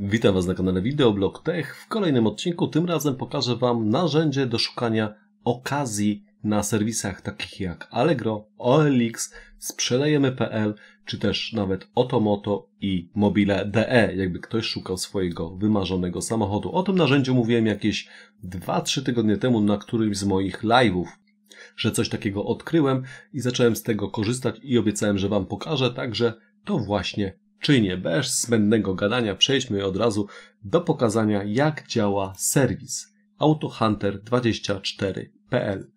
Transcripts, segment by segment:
Witam Was na kanale Videoblog Tech. W kolejnym odcinku tym razem pokażę Wam narzędzie do szukania okazji na serwisach takich jak Allegro, OLX, sprzedajemy.pl czy też nawet Otomoto i mobile.de, jakby ktoś szukał swojego wymarzonego samochodu. O tym narzędziu mówiłem jakieś 2-3 tygodnie temu na którymś z moich live'ów że coś takiego odkryłem i zacząłem z tego korzystać i obiecałem, że Wam pokażę, także to właśnie czy nie? Bez zbędnego gadania przejdźmy od razu do pokazania, jak działa serwis autohunter24.pl.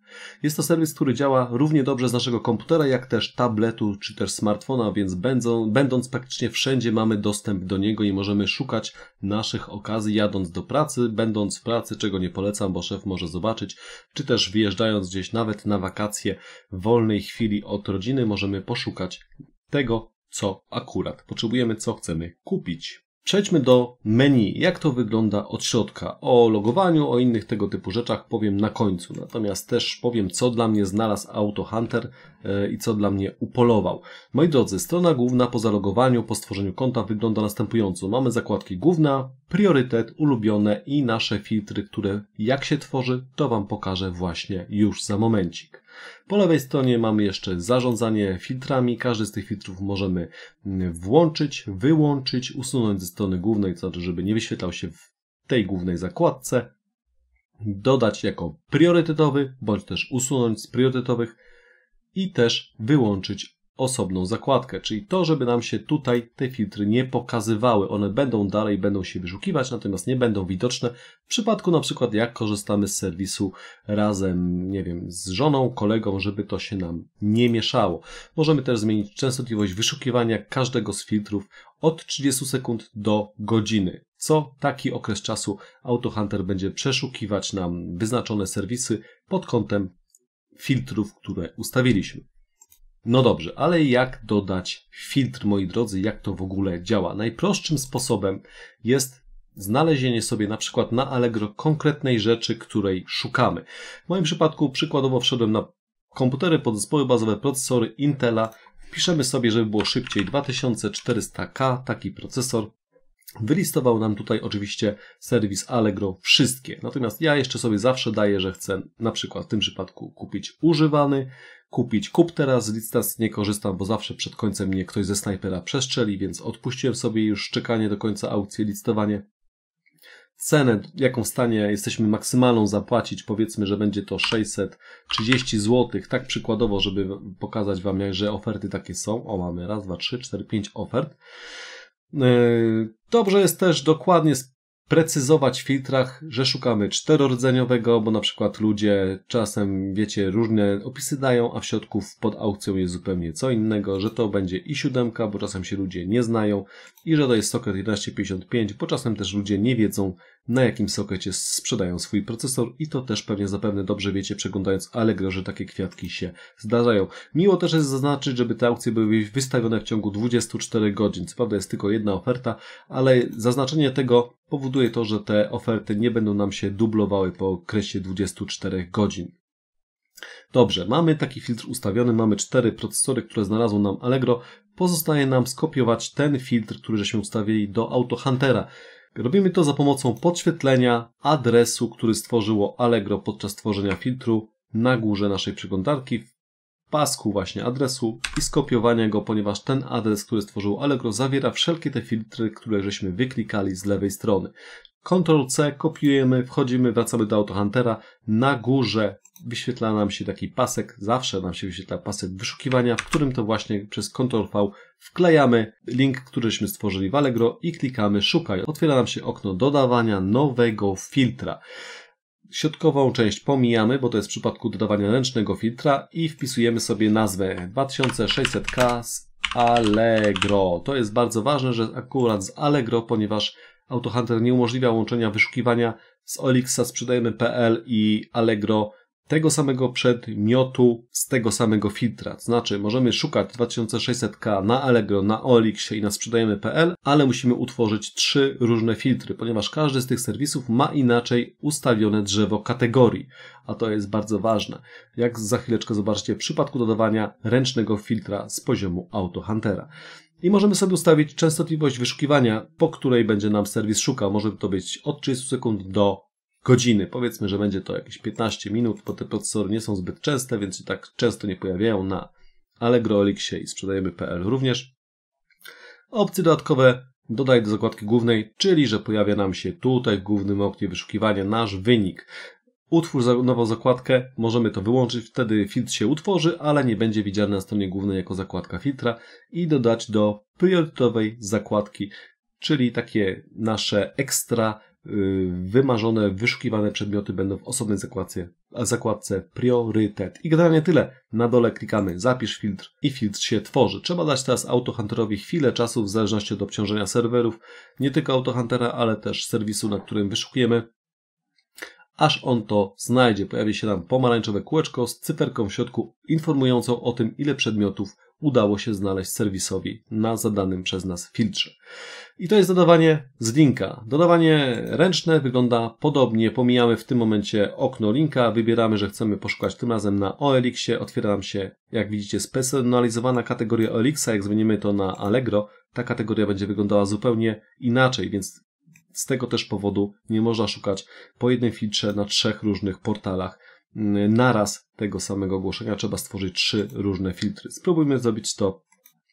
Jest to serwis, który działa równie dobrze z naszego komputera, jak też tabletu czy też smartfona, więc będą, będąc praktycznie wszędzie mamy dostęp do niego i możemy szukać naszych okazji jadąc do pracy, będąc w pracy, czego nie polecam, bo szef może zobaczyć, czy też wyjeżdżając gdzieś nawet na wakacje w wolnej chwili od rodziny możemy poszukać tego, co akurat potrzebujemy, co chcemy kupić. Przejdźmy do menu, jak to wygląda od środka. O logowaniu, o innych tego typu rzeczach powiem na końcu. Natomiast też powiem, co dla mnie znalazł Auto Hunter e, i co dla mnie upolował. Moi drodzy, strona główna po zalogowaniu, po stworzeniu konta wygląda następująco. Mamy zakładki główna, priorytet, ulubione i nasze filtry, które jak się tworzy, to Wam pokażę właśnie już za momencik. Po lewej stronie mamy jeszcze zarządzanie filtrami. Każdy z tych filtrów możemy mm, włączyć, wyłączyć, usunąć ze strony głównej, to znaczy, żeby nie wyświetlał się w tej głównej zakładce, dodać jako priorytetowy, bądź też usunąć z priorytetowych i też wyłączyć osobną zakładkę, czyli to, żeby nam się tutaj te filtry nie pokazywały. One będą dalej, będą się wyszukiwać, natomiast nie będą widoczne w przypadku na przykład jak korzystamy z serwisu razem, nie wiem, z żoną, kolegą, żeby to się nam nie mieszało. Możemy też zmienić częstotliwość wyszukiwania każdego z filtrów od 30 sekund do godziny. Co taki okres czasu AutoHunter będzie przeszukiwać nam wyznaczone serwisy pod kątem filtrów, które ustawiliśmy. No dobrze, ale jak dodać filtr, moi drodzy, jak to w ogóle działa? Najprostszym sposobem jest znalezienie sobie na przykład na Allegro konkretnej rzeczy, której szukamy. W moim przypadku przykładowo wszedłem na komputery, podzespoły bazowe, procesory Intela. Piszemy sobie, żeby było szybciej 2400K, taki procesor. Wylistował nam tutaj oczywiście serwis Allegro wszystkie. Natomiast ja jeszcze sobie zawsze daję, że chcę na przykład w tym przypadku kupić używany, kupić kup teraz, z nie korzystam, bo zawsze przed końcem mnie ktoś ze snajpera przestrzeli, więc odpuściłem sobie już czekanie do końca aukcji, listowanie. Cenę, jaką w stanie jesteśmy maksymalną zapłacić, powiedzmy, że będzie to 630 zł, tak przykładowo, żeby pokazać Wam, że oferty takie są. O, mamy raz, dwa, trzy, cztery, pięć ofert. E, dobrze jest też dokładnie sprecyzować w filtrach, że szukamy czterordzeniowego, bo na przykład ludzie czasem, wiecie, różne opisy dają, a w środku pod aukcją jest zupełnie co innego, że to będzie i siódemka, bo czasem się ludzie nie znają i że to jest socket 1155, bo czasem też ludzie nie wiedzą, na jakim sokecie sprzedają swój procesor i to też pewnie zapewne dobrze wiecie przeglądając Allegro, że takie kwiatki się zdarzają. Miło też jest zaznaczyć, żeby te aukcje były wystawione w ciągu 24 godzin. Co prawda jest tylko jedna oferta, ale zaznaczenie tego powoduje to, że te oferty nie będą nam się dublowały po okresie 24 godzin. Dobrze, mamy taki filtr ustawiony, mamy cztery procesory, które znalazło nam Allegro. Pozostaje nam skopiować ten filtr, który żeśmy ustawili do AutoHuntera. Huntera. Robimy to za pomocą podświetlenia adresu, który stworzyło Allegro podczas tworzenia filtru na górze naszej przeglądarki w pasku właśnie adresu i skopiowania go, ponieważ ten adres, który stworzył Allegro zawiera wszelkie te filtry, które żeśmy wyklikali z lewej strony. Ctrl-C, kopiujemy, wchodzimy, wracamy do AutoHuntera. Na górze wyświetla nam się taki pasek, zawsze nam się wyświetla pasek wyszukiwania, w którym to właśnie przez Ctrl-V wklejamy link, któryśmy stworzyli w Allegro i klikamy szukaj. Otwiera nam się okno dodawania nowego filtra. Środkową część pomijamy, bo to jest w przypadku dodawania ręcznego filtra i wpisujemy sobie nazwę 2600K z Allegro. To jest bardzo ważne, że akurat z Allegro, ponieważ Autohunter nie umożliwia łączenia wyszukiwania z Olixa sprzedajemy.pl i Allegro tego samego przedmiotu z tego samego filtra. To znaczy, możemy szukać 2600K na Allegro, na Olixie i na sprzedajemy.pl, ale musimy utworzyć trzy różne filtry, ponieważ każdy z tych serwisów ma inaczej ustawione drzewo kategorii, a to jest bardzo ważne. Jak za chwileczkę zobaczycie w przypadku dodawania ręcznego filtra z poziomu AutoHuntera i możemy sobie ustawić częstotliwość wyszukiwania, po której będzie nam serwis szukał. Może to być od 30 sekund do godziny. Powiedzmy, że będzie to jakieś 15 minut, bo te procesory nie są zbyt częste, więc się tak często nie pojawiają na Allegro, Elixie i sprzedajemy.pl również. Opcje dodatkowe dodaj do zakładki głównej, czyli że pojawia nam się tutaj w głównym oknie wyszukiwania nasz wynik. Utwórz nową zakładkę, możemy to wyłączyć, wtedy filtr się utworzy, ale nie będzie widziany na stronie głównej jako zakładka filtra i dodać do priorytetowej zakładki, czyli takie nasze ekstra y, wymarzone, wyszukiwane przedmioty będą w osobnej zakładce, zakładce priorytet. I generalnie tyle. Na dole klikamy zapisz filtr i filtr się tworzy. Trzeba dać teraz AutoHunterowi chwilę czasu w zależności od obciążenia serwerów, nie tylko AutoHuntera, ale też serwisu, na którym wyszukujemy aż on to znajdzie. Pojawi się tam pomarańczowe kółeczko z cyferką w środku informującą o tym, ile przedmiotów udało się znaleźć serwisowi na zadanym przez nas filtrze. I to jest dodawanie z linka. Dodawanie ręczne wygląda podobnie. Pomijamy w tym momencie okno linka, wybieramy, że chcemy poszukać tym razem na OLX-ie. Otwiera nam się, jak widzicie, spersonalizowana kategoria OLX-a. Jak zmienimy to na Allegro, ta kategoria będzie wyglądała zupełnie inaczej, więc z tego też powodu nie można szukać po jednym filtrze na trzech różnych portalach. Mm, naraz tego samego ogłoszenia trzeba stworzyć trzy różne filtry. Spróbujmy zrobić to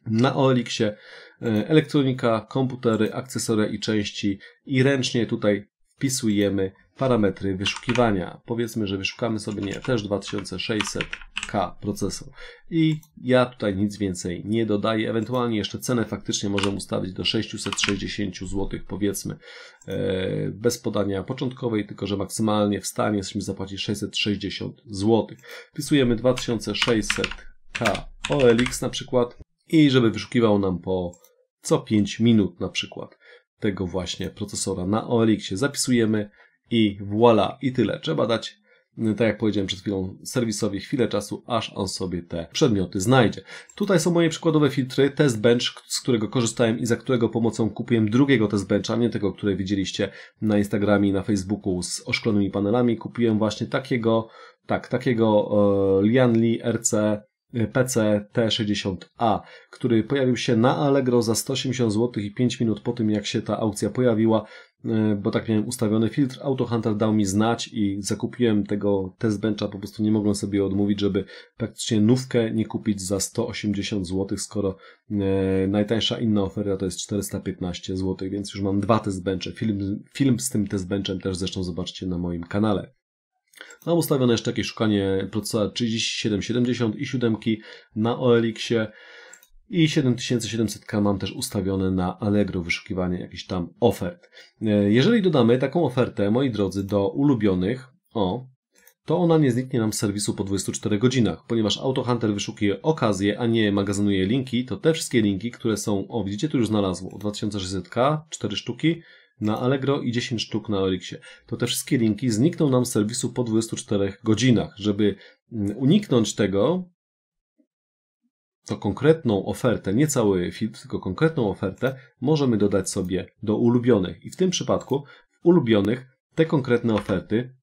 na OLX-ie. E, elektronika, komputery, akcesoria i części i ręcznie tutaj wpisujemy parametry wyszukiwania. Powiedzmy, że wyszukamy sobie, nie, też 2600 K procesor. I ja tutaj nic więcej nie dodaję. Ewentualnie jeszcze cenę faktycznie możemy ustawić do 660 zł, powiedzmy, e, bez podania początkowej, tylko że maksymalnie w stanie jesteśmy zapłacić 660 zł. Wpisujemy 2600K OLX na przykład i żeby wyszukiwał nam po co 5 minut na przykład tego właśnie procesora na OLX. Zapisujemy i voilà, i tyle. Trzeba dać no, tak jak powiedziałem przed chwilą, serwisowi chwilę czasu, aż on sobie te przedmioty znajdzie. Tutaj są moje przykładowe filtry, test bench, z którego korzystałem i za którego pomocą kupiłem drugiego test nie tego, które widzieliście na Instagramie i na Facebooku z oszklonymi panelami. Kupiłem właśnie takiego, tak, takiego e, Lianli RC e, PC T60A, który pojawił się na Allegro za 180 zł i 5 minut po tym, jak się ta aukcja pojawiła, E, bo tak miałem ustawiony filtr. AutoHunter dał mi znać i zakupiłem tego testbencha, po prostu nie mogłem sobie odmówić, żeby praktycznie nówkę nie kupić za 180 zł, skoro e, najtańsza inna oferta to jest 415 zł, więc już mam dwa testbencze. Film, film z tym testbenchem też zresztą zobaczcie na moim kanale. Mam ustawione jeszcze jakieś szukanie procesora 3770 i 7 na OLX-ie i 7700K mam też ustawione na Allegro wyszukiwanie jakichś tam ofert. E, jeżeli dodamy taką ofertę, moi drodzy, do ulubionych, o, to ona nie zniknie nam z serwisu po 24 godzinach. Ponieważ AutoHunter wyszukuje okazje, a nie magazynuje linki, to te wszystkie linki, które są, o widzicie, tu już znalazło 2600K, 4 sztuki, na Allegro i 10 sztuk na Elixie. To te wszystkie linki znikną nam z serwisu po 24 godzinach. Żeby mm, uniknąć tego, to konkretną ofertę, nie cały filtr, tylko konkretną ofertę możemy dodać sobie do ulubionych. I w tym przypadku w ulubionych te konkretne oferty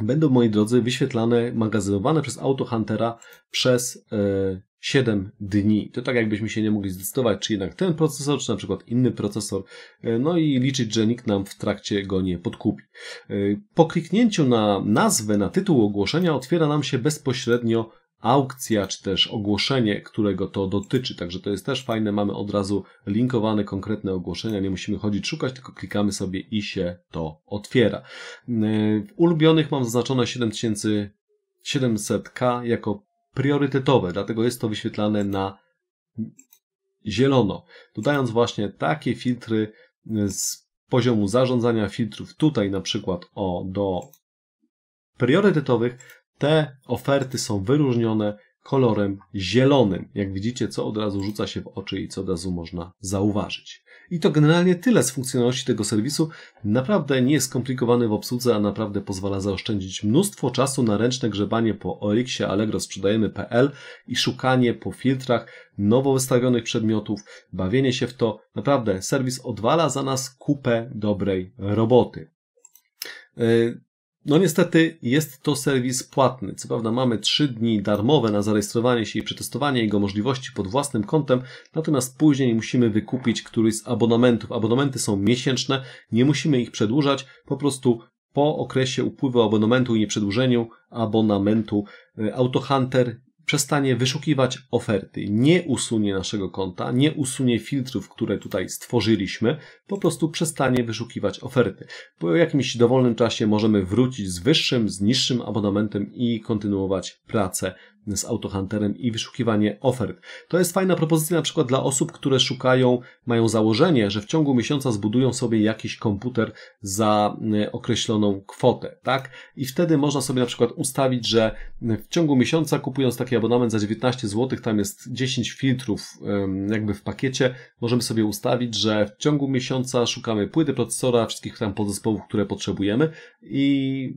będą, moi drodzy, wyświetlane, magazynowane przez AutoHuntera przez yy, e, 7 dni. To tak jakbyśmy się nie mogli zdecydować, czy jednak ten procesor, czy na przykład inny procesor, e, no i liczyć, że nikt nam w trakcie go nie podkupi. E, po kliknięciu na nazwę, na tytuł ogłoszenia otwiera nam się bezpośrednio aukcja, czy też ogłoszenie, którego to dotyczy. Także to jest też fajne. Mamy od razu linkowane konkretne ogłoszenia. Nie musimy chodzić szukać, tylko klikamy sobie i się to otwiera. Yy, w ulubionych mam zaznaczone 7700K jako priorytetowe, dlatego jest to wyświetlane na zielono. Dodając właśnie takie filtry yy, z poziomu zarządzania filtrów tutaj na przykład o do priorytetowych te oferty są wyróżnione kolorem zielonym. Jak widzicie, co od razu rzuca się w oczy i co od razu można zauważyć. I to generalnie tyle z funkcjonalności tego serwisu. Naprawdę nie jest skomplikowany w obsłudze, a naprawdę pozwala zaoszczędzić mnóstwo czasu na ręczne grzebanie po Oryxie Allegro sprzedajemy.pl i szukanie po filtrach nowo wystawionych przedmiotów, bawienie się w to. Naprawdę serwis odwala za nas kupę dobrej roboty. Y, no niestety jest to serwis płatny. Co prawda mamy 3 dni darmowe na zarejestrowanie się i przetestowanie jego możliwości pod własnym kontem, natomiast później musimy wykupić któryś z abonamentów. Abonamenty są miesięczne, nie musimy ich przedłużać, po prostu po okresie upływu abonamentu i nieprzedłużeniu abonamentu e, AutoHunter przestanie wyszukiwać oferty, nie usunie naszego konta, nie usunie filtrów, które tutaj stworzyliśmy, po prostu przestanie wyszukiwać oferty. Po jakimś dowolnym czasie możemy wrócić z wyższym, z niższym abonamentem i kontynuować pracę z Autohunterem i wyszukiwanie ofert. To jest fajna propozycja na przykład dla osób, które szukają, mają założenie, że w ciągu miesiąca zbudują sobie jakiś komputer za e, określoną kwotę, tak? I wtedy można sobie na przykład ustawić, że w ciągu miesiąca kupując taki abonament za 19 zł, tam jest 10 filtrów jakby w pakiecie, możemy sobie ustawić, że w ciągu miesiąca szukamy płyty procesora, wszystkich tam podzespołów, które potrzebujemy i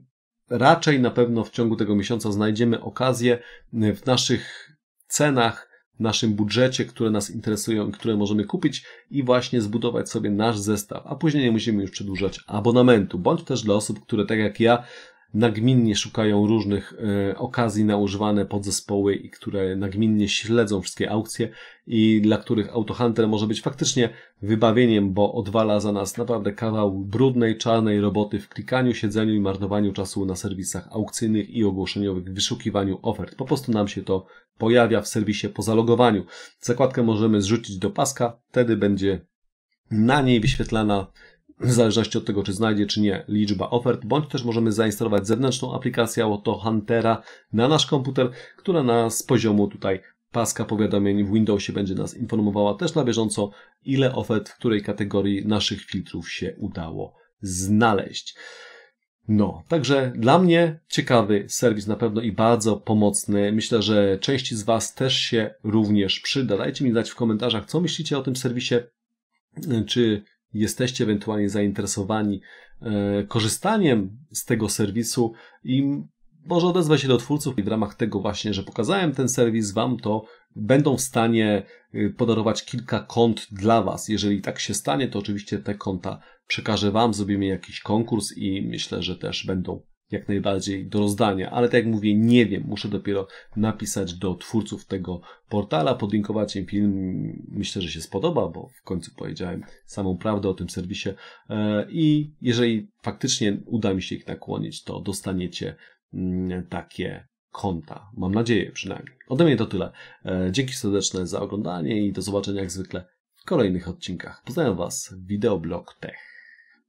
raczej na pewno w ciągu tego miesiąca znajdziemy okazję y, w naszych cenach, w naszym budżecie, które nas interesują i które możemy kupić i właśnie zbudować sobie nasz zestaw, a później nie musimy już przedłużać abonamentu, bądź też dla osób, które tak jak ja nagminnie szukają różnych e, okazji na używane podzespoły i które nagminnie śledzą wszystkie aukcje i dla których Autohunter może być faktycznie wybawieniem, bo odwala za nas naprawdę kawał brudnej, czarnej roboty w klikaniu, siedzeniu i marnowaniu czasu na serwisach aukcyjnych i ogłoszeniowych, wyszukiwaniu ofert. Po prostu nam się to pojawia w serwisie po zalogowaniu. Zakładkę możemy zrzucić do paska, wtedy będzie na niej wyświetlana w zależności od tego, czy znajdzie, czy nie, liczba ofert, bądź też możemy zainstalować zewnętrzną aplikację Auto Huntera na nasz komputer, która nas z poziomu tutaj paska powiadomień w Windowsie będzie nas informowała też na bieżąco, ile ofert w której kategorii naszych filtrów się udało znaleźć. No, także dla mnie ciekawy serwis na pewno i bardzo pomocny. Myślę, że części z Was też się również przyda. Dajcie mi znać w komentarzach, co myślicie o tym serwisie, czy jesteście ewentualnie zainteresowani e, korzystaniem z tego serwisu i może odezwę się do twórców i w ramach tego właśnie, że pokazałem ten serwis Wam, to będą w stanie e, podarować kilka kont dla Was. Jeżeli tak się stanie, to oczywiście te konta przekażę Wam, zrobimy jakiś konkurs i myślę, że też będą jak najbardziej do rozdania, ale tak jak mówię, nie wiem, muszę dopiero napisać do twórców tego portala, podlinkować im film, myślę, że się spodoba, bo w końcu powiedziałem samą prawdę o tym serwisie e, i jeżeli faktycznie uda mi się ich nakłonić, to dostaniecie mm, takie konta. Mam nadzieję przynajmniej. Ode mnie to tyle. E, dzięki serdeczne za oglądanie i do zobaczenia jak zwykle w kolejnych odcinkach. Pozdrawiam Was, Wideoblog Tech.